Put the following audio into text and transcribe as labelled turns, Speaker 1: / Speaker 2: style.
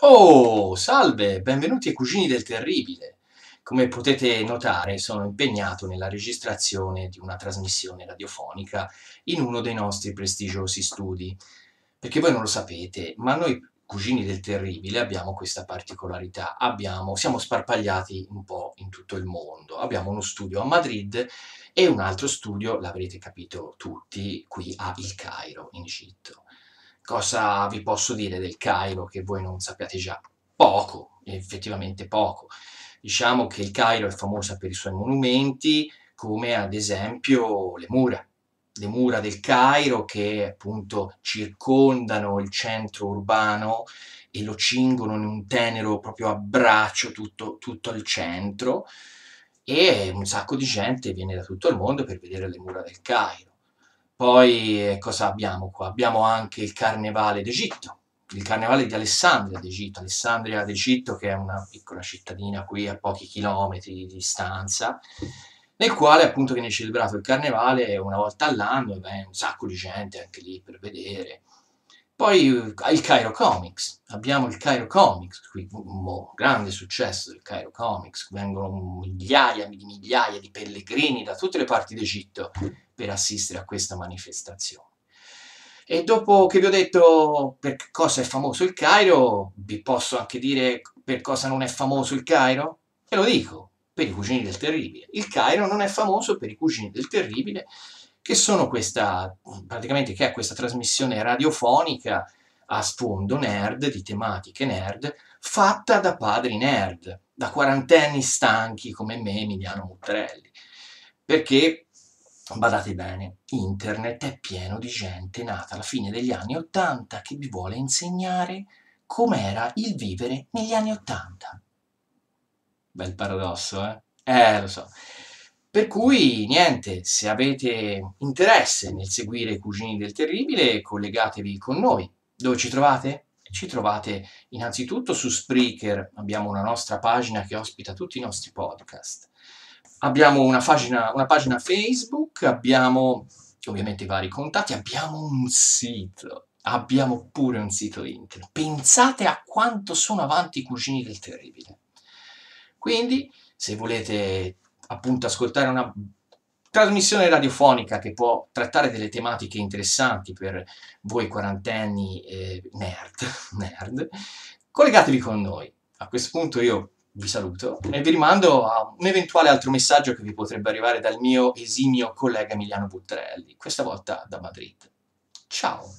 Speaker 1: Oh, salve, benvenuti ai Cugini del Terribile. Come potete notare sono impegnato nella registrazione di una trasmissione radiofonica in uno dei nostri prestigiosi studi. Perché voi non lo sapete, ma noi Cugini del Terribile abbiamo questa particolarità. Abbiamo, siamo sparpagliati un po' in tutto il mondo. Abbiamo uno studio a Madrid e un altro studio, l'avrete capito tutti, qui a Il Cairo, in Egitto cosa vi posso dire del Cairo che voi non sappiate già? Poco, effettivamente poco. Diciamo che il Cairo è famosa per i suoi monumenti, come ad esempio le mura. Le mura del Cairo che appunto circondano il centro urbano e lo cingono in un tenero proprio abbraccio tutto, tutto il centro e un sacco di gente viene da tutto il mondo per vedere le mura del Cairo poi eh, cosa abbiamo qua? Abbiamo anche il Carnevale d'Egitto, il Carnevale di Alessandria d'Egitto, Alessandria d'Egitto che è una piccola cittadina qui a pochi chilometri di distanza, nel quale appunto viene celebrato il Carnevale una volta all'anno e va un sacco di gente anche lì per vedere. Poi eh, il Cairo Comics, abbiamo il Cairo Comics, qui mo, grande successo del Cairo Comics, vengono migliaia di migliaia di pellegrini da tutte le parti d'Egitto per assistere a questa manifestazione. E dopo che vi ho detto per cosa è famoso il Cairo, vi posso anche dire per cosa non è famoso il Cairo? E lo dico, per i cugini del terribile. Il Cairo non è famoso per i cugini del terribile che sono questa, praticamente che è questa trasmissione radiofonica a sfondo nerd, di tematiche nerd, fatta da padri nerd, da quarantenni stanchi come me, Emiliano Muttarelli. Perché, badate bene, internet è pieno di gente nata alla fine degli anni Ottanta che vi vuole insegnare com'era il vivere negli anni Ottanta. Bel paradosso, eh? Eh, lo so. Per cui, niente, se avete interesse nel seguire i Cugini del Terribile, collegatevi con noi. Dove ci trovate? Ci trovate innanzitutto su Spreaker, abbiamo una nostra pagina che ospita tutti i nostri podcast. Abbiamo una pagina, una pagina Facebook, abbiamo ovviamente i vari contatti, abbiamo un sito, abbiamo pure un sito internet. Pensate a quanto sono avanti i Cugini del Terribile. Quindi, se volete appunto ascoltare una trasmissione radiofonica che può trattare delle tematiche interessanti per voi quarantenni eh, nerd, nerd, collegatevi con noi. A questo punto io vi saluto e vi rimando a un eventuale altro messaggio che vi potrebbe arrivare dal mio esimio collega Emiliano Buttarelli, questa volta da Madrid. Ciao!